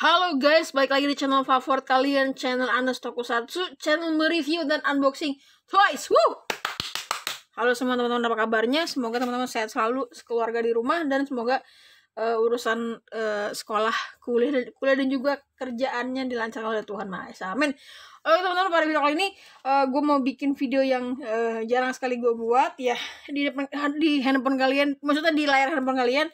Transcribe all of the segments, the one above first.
Halo guys, balik lagi di channel favorit kalian, channel Anas Tokusatsu, channel mereview dan unboxing twice. Woo! Halo semua teman-teman, apa kabarnya? Semoga teman-teman sehat selalu, sekeluarga di rumah dan semoga uh, urusan uh, sekolah, kuliah dan kuliah dan juga kerjaannya dilancarkan oleh Tuhan Maha Esa. Amin. Oke teman-teman, pada video kali ini uh, eh, gue mau bikin video yang uh, jarang sekali gue buat ya di depan di handphone kalian, maksudnya di layar handphone kalian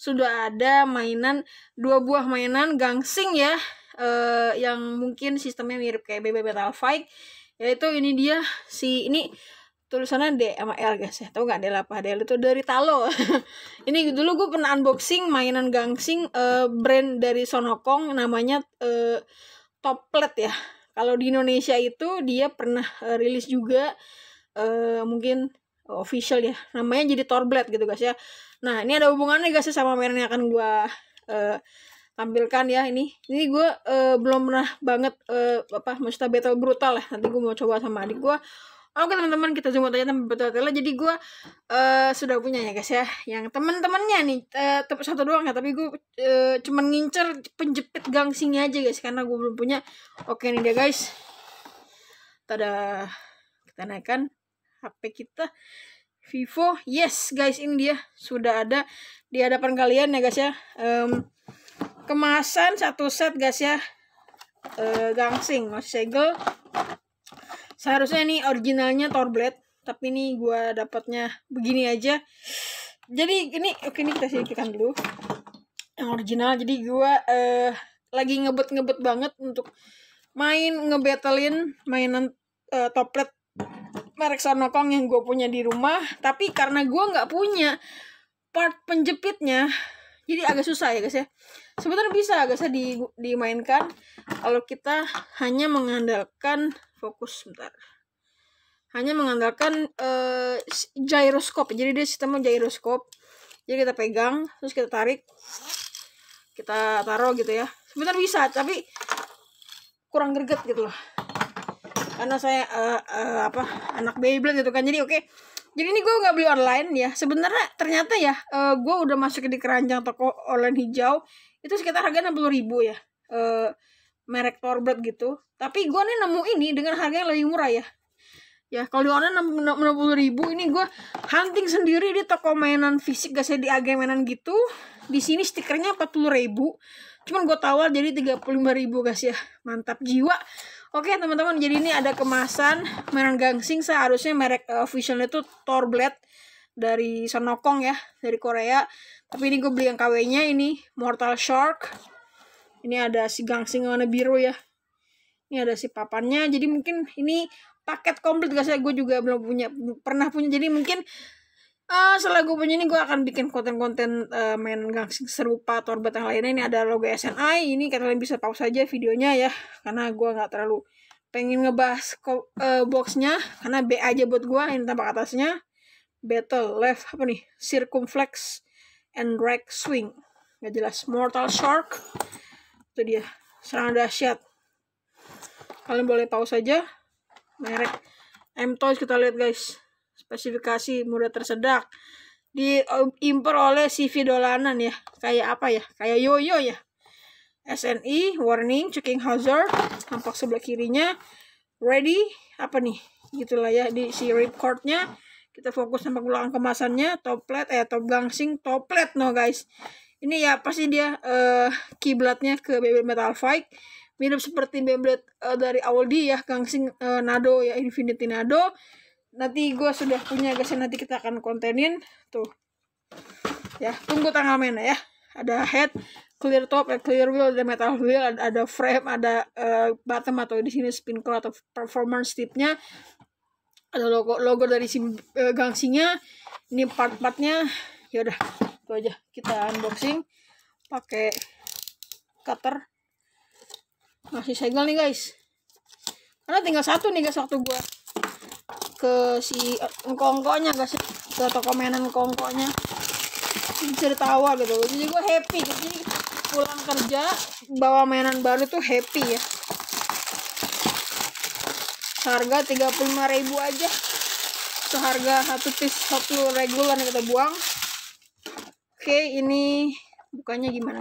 sudah ada mainan dua buah mainan gangsing ya uh, yang mungkin sistemnya mirip kayak BB Battle Fight yaitu ini dia si ini tulisannya D sama L guys ya tau gak D apa DL itu dari Talo ini dulu gue pernah unboxing mainan gangsing uh, brand dari Sonokong namanya uh, Toplet ya kalau di Indonesia itu dia pernah uh, rilis juga uh, mungkin official ya namanya jadi Torblet gitu guys ya Nah, ini ada hubungannya gak sih sama merah yang akan gue uh, tampilkan ya ini. Ini gue uh, belum pernah banget uh, apa maksudnya battle brutal lah. Nanti gue mau coba sama adik gue. Ah, oke teman-teman kita jumpa aja tentang betul brutal. Jadi gue uh, sudah punya ya guys ya. Yang teman-temannya nih uh, satu doang ya. Tapi gue uh, cuman ngincer penjepit gangsingnya aja guys karena gue belum punya. Oke nih dia guys. Tada kita naikkan HP kita Vivo. Yes, guys, ini dia sudah ada di hadapan kalian ya, guys ya. Um, kemasan satu set, guys ya. Uh, gangsing, masih segel. Seharusnya ini originalnya Torblade, tapi ini gua dapatnya begini aja. Jadi ini oke okay, ini kita singkirkan dulu. Yang original. Jadi gua uh, lagi ngebet-ngebet banget untuk main ngebetelin mainan uh, toplet merek Sonokong yang gue punya di rumah tapi karena gue nggak punya part penjepitnya jadi agak susah ya guys ya sebenarnya bisa guys ya di, dimainkan kalau kita hanya mengandalkan fokus sebentar hanya mengandalkan uh, eh, gyroskop jadi dia sistemnya gyroskop jadi kita pegang terus kita tarik kita taruh gitu ya sebentar bisa tapi kurang greget gitu loh karena saya uh, uh, apa anak Beyblade gitu kan jadi oke okay. jadi ini gue nggak beli online ya sebenarnya ternyata ya uh, eh, gue udah masuk di keranjang toko online hijau itu sekitar harga enam puluh ribu ya uh, merek Torbred gitu tapi gue nih nemu ini dengan harga yang lebih murah ya ya kalau di online enam puluh ribu ini gue hunting sendiri di toko mainan fisik gak ya, sih di agen mainan gitu di sini stikernya empat puluh ribu cuman gue tawar jadi tiga puluh lima ribu guys ya mantap jiwa Oke teman-teman, jadi ini ada kemasan mainan gangsing seharusnya merek uh, eh, officialnya itu Torblade dari Sonokong ya, dari Korea. Tapi ini gue beli yang KW-nya ini Mortal Shark. Ini ada si gangsing warna biru ya. Ini ada si papannya. Jadi mungkin ini paket komplit guys ya. Gue juga belum punya pernah punya. Jadi mungkin uh, ah, setelah gue punya ini gue akan bikin konten-konten uh, main gangsing serupa atau orbit yang lainnya ini ada logo SNI ini kalian bisa pause aja videonya ya karena gue nggak terlalu pengen ngebahas uh, boxnya karena B aja buat gue ini tampak atasnya battle left apa nih circumflex and rack swing nggak jelas mortal shark itu dia serangan dahsyat kalian boleh pause aja merek M Toys kita lihat guys spesifikasi mudah tersedak diimpor oleh CV dolanan ya kayak apa ya kayak yoyo ya SNI warning checking hazard tampak sebelah kirinya ready apa nih gitulah ya di si recordnya kita fokus sama ulang kemasannya toplet eh top gangsing toplet no guys ini ya pasti dia uh, kiblatnya ke BB Metal Fight mirip seperti Beyblade uh, dari awal ya gangsing uh, Nado ya Infinity Nado nanti gue sudah punya guys nanti kita akan kontenin tuh ya tunggu tanggal mainnya ya ada head clear top ya clear wheel ada metal wheel ada, ada frame ada uh, bottom atau di sini spin curl atau performance tipnya ada logo logo dari si uh, gangsinya ini part partnya ya udah itu aja kita unboxing pakai cutter masih segel nih guys karena tinggal satu nih guys waktu gue ke si eh, kongkonya ke, sih ke toko mainan kongkonya bisa tawa gitu jadi gue happy jadi pulang kerja bawa mainan baru tuh happy ya harga 35 ribu aja seharga satu piece satu regular reguler yang kita buang oke ini bukannya gimana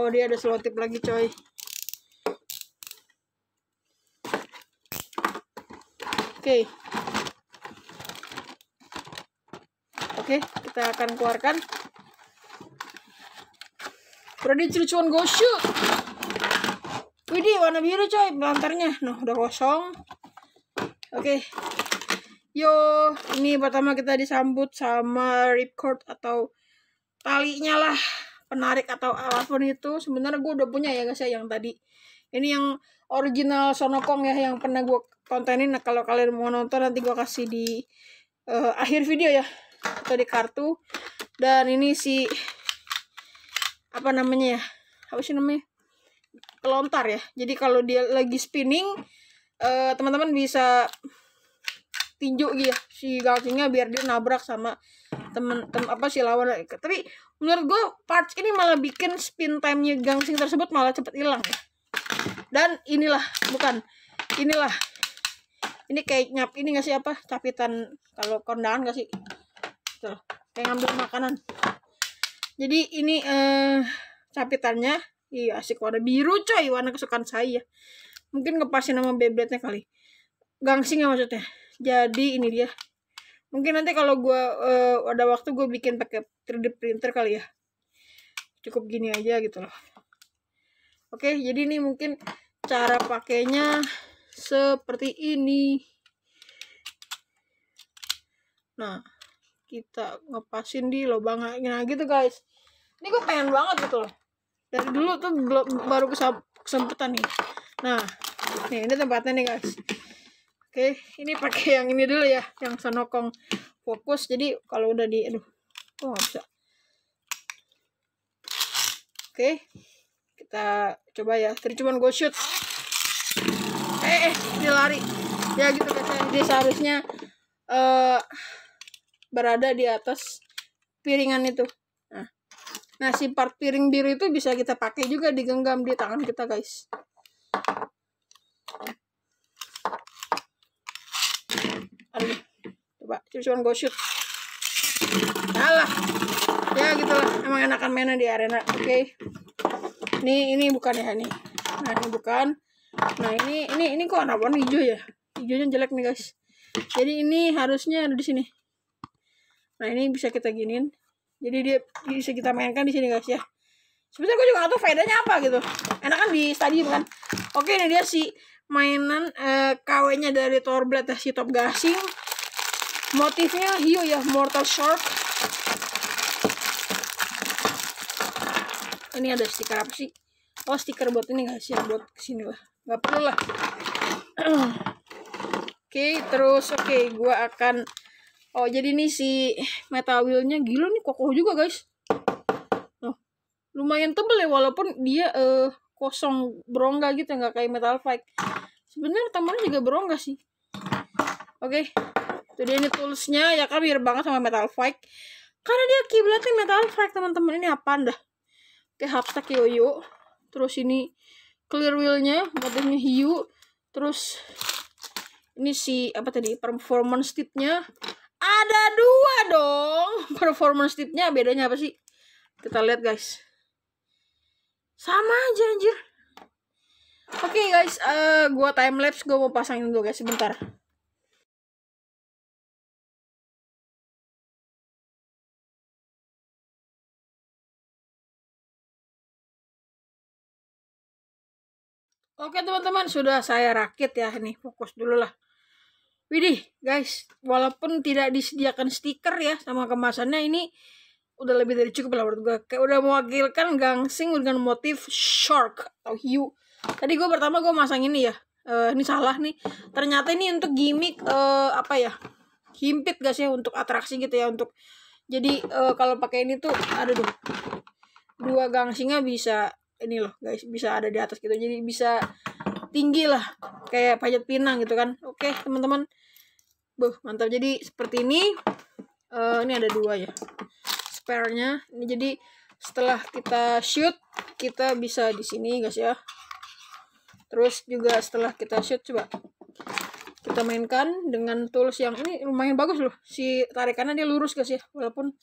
oh dia ada selotip lagi coy Oke. Oke, kita akan keluarkan. Ready to cuan go shoot. Widih, warna biru coy belantarnya. Nah, udah kosong. Oke. Yo, ini pertama kita disambut sama ripcord atau talinya lah penarik atau apapun itu sebenarnya gue udah punya ya guys ya yang tadi ini yang original Sonokong ya yang pernah gue kontenin nah, kalau kalian mau nonton nanti gue kasih di uh, akhir video ya atau di kartu dan ini si apa namanya ya apa sih namanya pelontar ya jadi kalau dia lagi spinning eh, teman-teman uh, bisa tinju gitu ya si galsingnya biar dia nabrak sama temen, tem apa sih lawan tapi menurut gue parts ini malah bikin spin time-nya gangsing tersebut malah cepet hilang ya dan inilah bukan inilah ini kayak nyap ini nggak sih apa capitan kalau kondangan nggak sih tuh gitu kayak ngambil makanan jadi ini eh, capitannya iya asik warna biru coy warna kesukaan saya mungkin ngepasin nama bebletnya kali gangsing ya maksudnya jadi ini dia mungkin nanti kalau gue eh, ada waktu gue bikin pakai 3D printer kali ya cukup gini aja gitu loh oke jadi ini mungkin cara pakainya seperti ini nah kita ngepasin di lubangnya nah gitu guys ini gue pengen banget gitu loh dari dulu tuh belum baru kesempatan nih nah nih ini tempatnya nih guys oke ini pakai yang ini dulu ya yang sonokong fokus jadi kalau udah di aduh oh, gak bisa oke kita coba ya tadi cuma gue shoot eh dia lari ya gitu katanya dia seharusnya uh, berada di atas piringan itu nah, nah si part piring biru itu bisa kita pakai juga digenggam di tangan kita guys Aduh, coba cucuan go shoot Alah. Ya gitulah. Emang enakan mainnya di arena. Oke. Okay. Ini ini bukan ya ini. Nah, ini bukan nah ini ini ini kok ada warna hijau ya hijaunya jelek nih guys jadi ini harusnya ada di sini nah ini bisa kita giniin. jadi dia bisa kita mainkan di sini guys ya Sebenarnya gue juga gak tau faedahnya apa gitu enak kan di stadium kan oke ini dia si mainan eh, kawenya KW dari Torblet ya si Top Gasing motifnya hiu ya Mortal Shark ini ada stiker apa sih oh stiker buat ini guys ya buat kesini lah nggak perlu lah oke okay, terus oke okay, gue akan oh jadi nih si metal wheelnya gila nih kokoh juga guys oh, lumayan tebel ya walaupun dia eh, kosong berongga gitu ya, nggak kayak metal fight sebenarnya temennya juga berongga sih oke okay. jadi ini toolsnya ya kan mirip banget sama metal fight karena dia kiblatnya metal fight teman-teman ini apa dah kayak hapstack yoyo terus ini clear wheelnya motifnya hiu terus ini si apa tadi performance tipnya ada dua dong performance tipnya bedanya apa sih kita lihat guys sama aja anjir oke okay, guys uh, gua time lapse gua mau pasangin dulu guys sebentar Oke teman-teman, sudah saya rakit ya. Nih, fokus dulu lah. Widih, guys. Walaupun tidak disediakan stiker ya sama kemasannya, ini udah lebih dari cukup lah menurut gue. Kayak udah mewakilkan gangsing dengan motif shark atau hiu. Tadi gue pertama gue masang ini ya. Uh, ini salah nih. Ternyata ini untuk gimmick uh, apa ya? Himpit guys ya untuk atraksi gitu ya untuk jadi uh, kalau pakai ini tuh dong dua gangsingnya bisa ini loh guys bisa ada di atas gitu jadi bisa tinggi lah kayak pajak pinang gitu kan oke teman-teman Buh, mantap jadi seperti ini uh, ini ada dua ya sparenya ini jadi setelah kita shoot kita bisa di sini guys ya terus juga setelah kita shoot coba kita mainkan dengan tools yang ini lumayan bagus loh si tarikannya dia lurus guys ya walaupun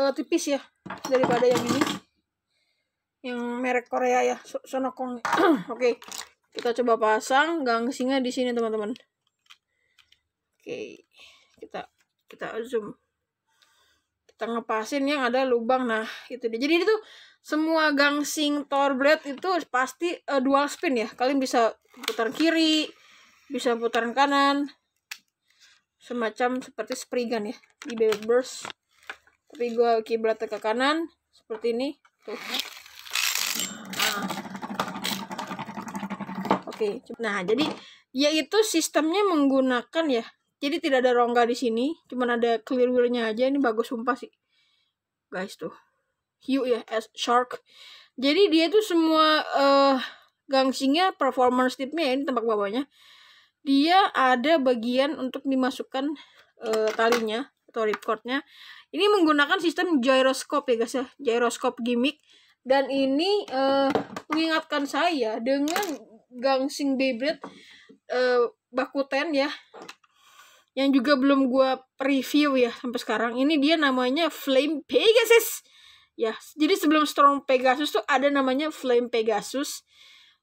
uh, tipis ya daripada yang ini yang merek Korea ya Sonokong oke okay. kita coba pasang gangsingnya di sini teman-teman oke okay. kita kita zoom kita ngepasin yang ada lubang nah itu dia jadi itu semua gangsing Thor blade itu pasti uh, dual spin ya kalian bisa putar kiri bisa putar kanan semacam seperti sprigan ya di bebek tapi gue kiblat ke kanan seperti ini tuh Oke. Okay. Nah, jadi yaitu sistemnya menggunakan ya. Jadi tidak ada rongga di sini, cuman ada clear wheel-nya aja. Ini bagus sumpah sih. Guys tuh. Hiu ya, as shark. Jadi dia tuh semua uh, gangsingnya, performance tipnya ya, ini tempat bawahnya. Dia ada bagian untuk dimasukkan uh, talinya atau ripcordnya. Ini menggunakan sistem gyroscope ya guys ya, gyroscope gimmick. Dan ini uh, mengingatkan saya dengan Gangsing Beyblade uh, eh, Bakuten ya yang juga belum gue review ya sampai sekarang ini dia namanya Flame Pegasus ya jadi sebelum Strong Pegasus tuh ada namanya Flame Pegasus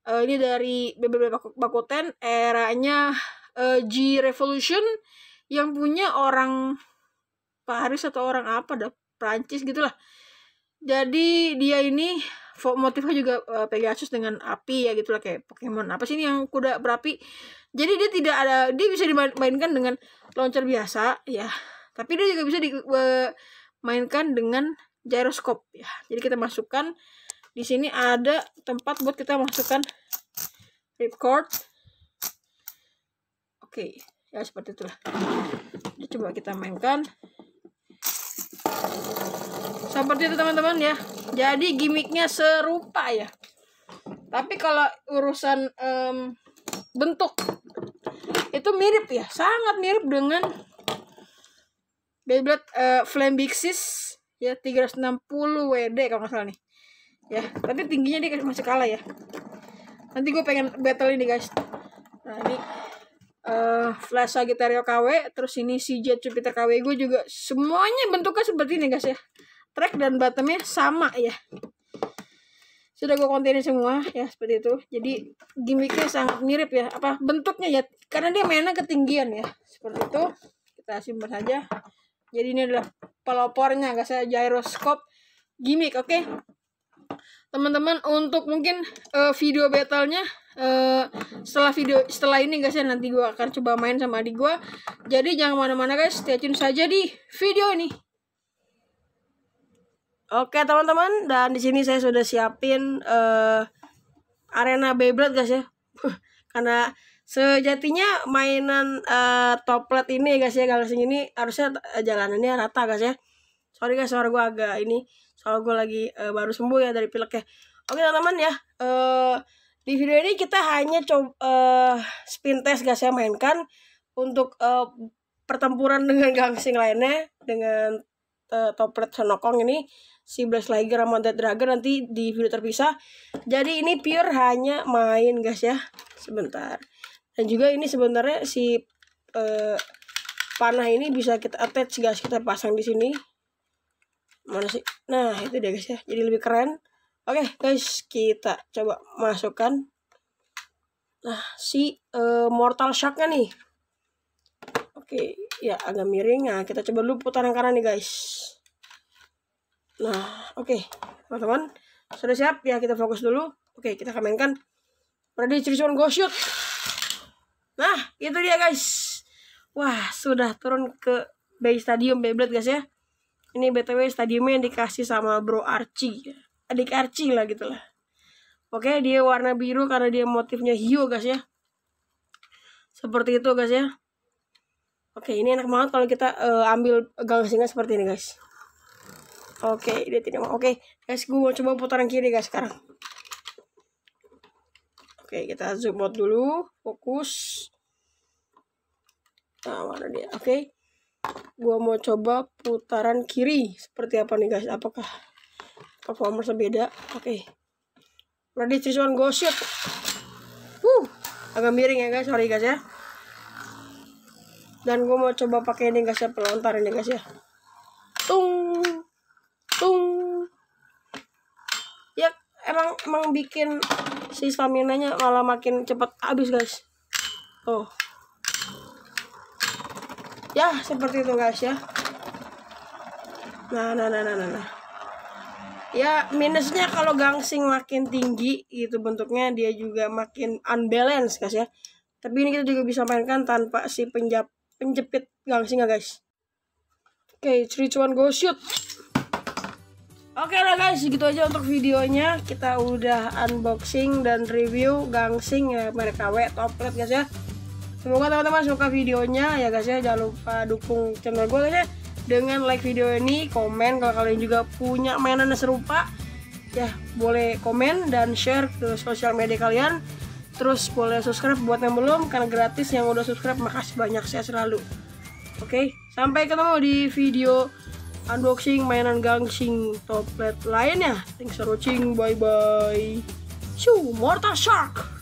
uh, ini dari Beyblade Bakuten eranya uh, G Revolution yang punya orang Paris atau orang apa dah Prancis gitulah jadi dia ini motifnya juga uh, Pegasus dengan api ya gitu lah kayak Pokemon apa sih ini yang kuda berapi jadi dia tidak ada dia bisa dimainkan dengan launcher biasa ya tapi dia juga bisa dimainkan dengan gyroscope ya jadi kita masukkan di sini ada tempat buat kita masukkan ripcord oke ya seperti itulah jadi, coba kita mainkan seperti itu teman-teman ya jadi gimmicknya serupa ya tapi kalau urusan um, bentuk itu mirip ya sangat mirip dengan Beyblade uh, eh, Flambixis ya 360 WD kalau nggak salah nih ya tapi tingginya dia masih kalah ya nanti gue pengen battle ini guys nah ini uh, Flash Sagittario KW terus ini CJ Jupiter KW gue juga semuanya bentuknya seperti ini guys ya track dan bottomnya sama ya sudah gue kontenin semua ya seperti itu jadi gimmicknya sangat mirip ya apa bentuknya ya karena dia mainnya ketinggian ya seperti itu kita simpan saja jadi ini adalah pelopornya gak saya gyroscope gimmick oke okay? teman-teman untuk mungkin uh, video battlenya uh, setelah video setelah ini guys ya nanti gue akan coba main sama adik gue jadi jangan mana-mana guys stay tune saja di video ini Oke teman-teman dan di sini saya sudah siapin uh, arena Beyblade guys ya karena sejatinya mainan uh, toplet ini guys ya galasing ini harusnya eh, jalanannya rata guys ya sorry guys suara gue agak ini soal gue lagi uh, baru sembuh ya dari pilek ya oke teman-teman ya uh, di video ini kita hanya coba uh, spin test guys ya mainkan untuk uh, pertempuran dengan gangsing lainnya dengan uh, eh, Toprat Sonokong ini si blast Liger sama Dead Dragon nanti di video terpisah. Jadi ini pure hanya main guys ya. Sebentar. Dan juga ini sebenarnya si uh, panah ini bisa kita attach guys, kita pasang di sini. Mana sih? Nah, itu dia guys ya. Jadi lebih keren. Oke, guys, kita coba masukkan nah si uh, Mortal Shark-nya nih. Oke ya agak miring nah kita coba dulu putaran kanan nih guys nah oke okay. teman-teman sudah siap ya kita fokus dulu oke okay, kita mainkan ready choose one go shoot nah itu dia guys wah sudah turun ke Bay Stadium Beyblade guys ya ini btw stadiumnya yang dikasih sama bro Archie adik Archie lah gitu lah oke okay, dia warna biru karena dia motifnya hiu guys ya seperti itu guys ya Oke, ini enak banget kalau kita uh, ambil gangsingnya seperti ini, guys. Oke, dia tidak mau. Oke, guys, gue mau coba putaran kiri, guys, sekarang. Oke, kita zoom out dulu. Fokus. Nah, mana dia? Oke. Gue mau coba putaran kiri. Seperti apa nih, guys? Apakah performa sebeda? Oke. Ready, three, go, shoot. Uh, agak miring ya, guys. Sorry, guys, ya dan gue mau coba pakai ini guys ya pelontar ini guys ya tung tung ya emang emang bikin si stamina nya malah makin cepat habis guys oh, ya seperti itu guys ya nah, nah nah nah nah nah, ya minusnya kalau gangsing makin tinggi itu bentuknya dia juga makin unbalance guys ya tapi ini kita juga bisa mainkan tanpa si penjap penjepit gang ya guys oke okay, three two one go shoot Oke okay lah guys, gitu aja untuk videonya. Kita udah unboxing dan review sing ya mereka W toplet guys ya. Semoga teman-teman suka videonya ya guys ya. Jangan lupa dukung channel gue guys ya dengan like video ini, komen kalau kalian juga punya mainan serupa ya boleh komen dan share ke sosial media kalian terus boleh subscribe buat yang belum karena gratis yang udah subscribe makasih banyak saya selalu oke sampai ketemu di video unboxing mainan gangsing toplet lainnya thanks for watching bye bye Shoo, Mortal Shark